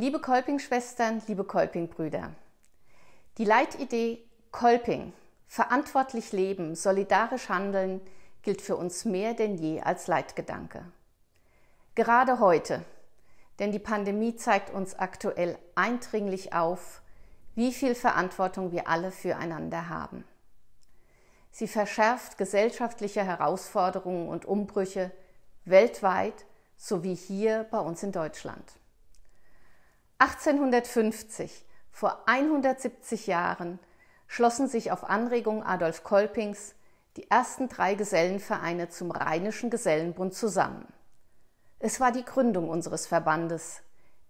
Liebe Kolping-Schwestern, liebe Kolping-Brüder, die Leitidee Kolping, verantwortlich leben, solidarisch handeln, gilt für uns mehr denn je als Leitgedanke. Gerade heute, denn die Pandemie zeigt uns aktuell eindringlich auf, wie viel Verantwortung wir alle füreinander haben. Sie verschärft gesellschaftliche Herausforderungen und Umbrüche weltweit sowie hier bei uns in Deutschland. 1850, vor 170 Jahren, schlossen sich auf Anregung Adolf Kolpings die ersten drei Gesellenvereine zum Rheinischen Gesellenbund zusammen. Es war die Gründung unseres Verbandes,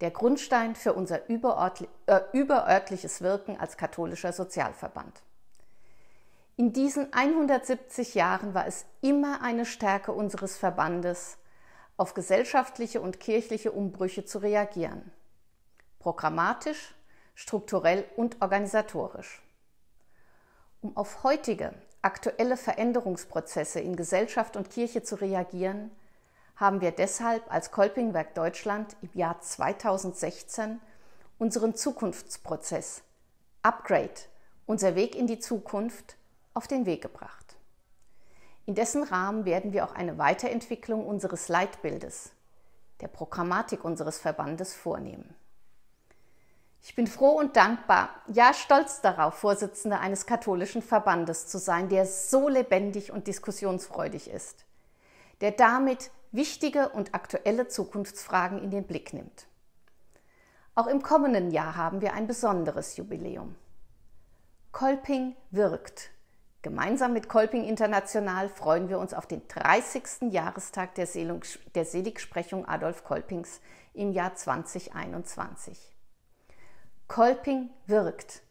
der Grundstein für unser äh, überörtliches Wirken als katholischer Sozialverband. In diesen 170 Jahren war es immer eine Stärke unseres Verbandes, auf gesellschaftliche und kirchliche Umbrüche zu reagieren programmatisch, strukturell und organisatorisch. Um auf heutige, aktuelle Veränderungsprozesse in Gesellschaft und Kirche zu reagieren, haben wir deshalb als Kolpingwerk Deutschland im Jahr 2016 unseren Zukunftsprozess Upgrade, unser Weg in die Zukunft, auf den Weg gebracht. In dessen Rahmen werden wir auch eine Weiterentwicklung unseres Leitbildes, der Programmatik unseres Verbandes vornehmen. Ich bin froh und dankbar, ja stolz darauf, Vorsitzende eines katholischen Verbandes zu sein, der so lebendig und diskussionsfreudig ist, der damit wichtige und aktuelle Zukunftsfragen in den Blick nimmt. Auch im kommenden Jahr haben wir ein besonderes Jubiläum. Kolping wirkt. Gemeinsam mit Kolping International freuen wir uns auf den 30. Jahrestag der, Seligsprechung Adolf Kolpings im Jahr 2021. Kolping wirkt.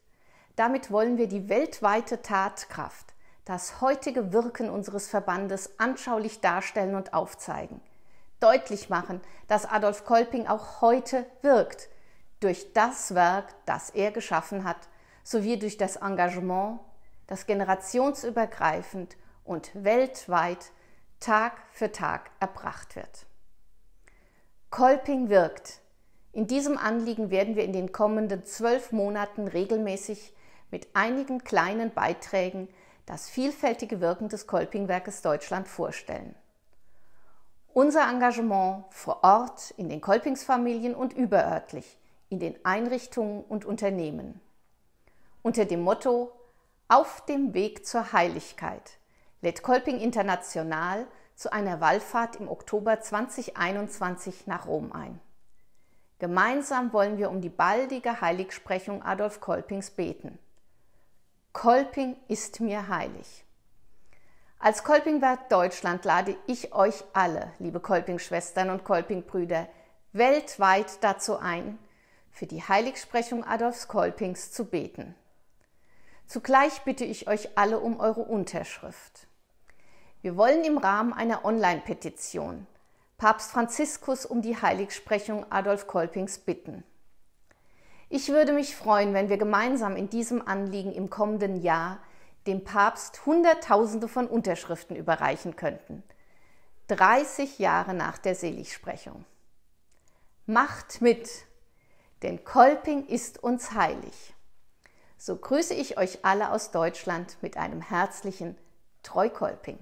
Damit wollen wir die weltweite Tatkraft, das heutige Wirken unseres Verbandes anschaulich darstellen und aufzeigen. Deutlich machen, dass Adolf Kolping auch heute wirkt, durch das Werk, das er geschaffen hat, sowie durch das Engagement, das generationsübergreifend und weltweit Tag für Tag erbracht wird. Kolping wirkt in diesem Anliegen werden wir in den kommenden zwölf Monaten regelmäßig mit einigen kleinen Beiträgen das vielfältige Wirken des Kolpingwerkes Deutschland vorstellen. Unser Engagement vor Ort, in den Kolpingsfamilien und überörtlich, in den Einrichtungen und Unternehmen. Unter dem Motto Auf dem Weg zur Heiligkeit lädt Kolping International zu einer Wallfahrt im Oktober 2021 nach Rom ein. Gemeinsam wollen wir um die baldige Heiligsprechung Adolf Kolpings beten. Kolping ist mir heilig. Als Kolpingwert Deutschland lade ich euch alle, liebe Kolping-Schwestern und Kolping-Brüder, weltweit dazu ein, für die Heiligsprechung Adolfs Kolpings zu beten. Zugleich bitte ich euch alle um eure Unterschrift. Wir wollen im Rahmen einer Online-Petition Papst Franziskus um die Heiligsprechung Adolf Kolpings bitten. Ich würde mich freuen, wenn wir gemeinsam in diesem Anliegen im kommenden Jahr dem Papst Hunderttausende von Unterschriften überreichen könnten. 30 Jahre nach der Seligsprechung. Macht mit, denn Kolping ist uns heilig. So grüße ich euch alle aus Deutschland mit einem herzlichen Treukolping.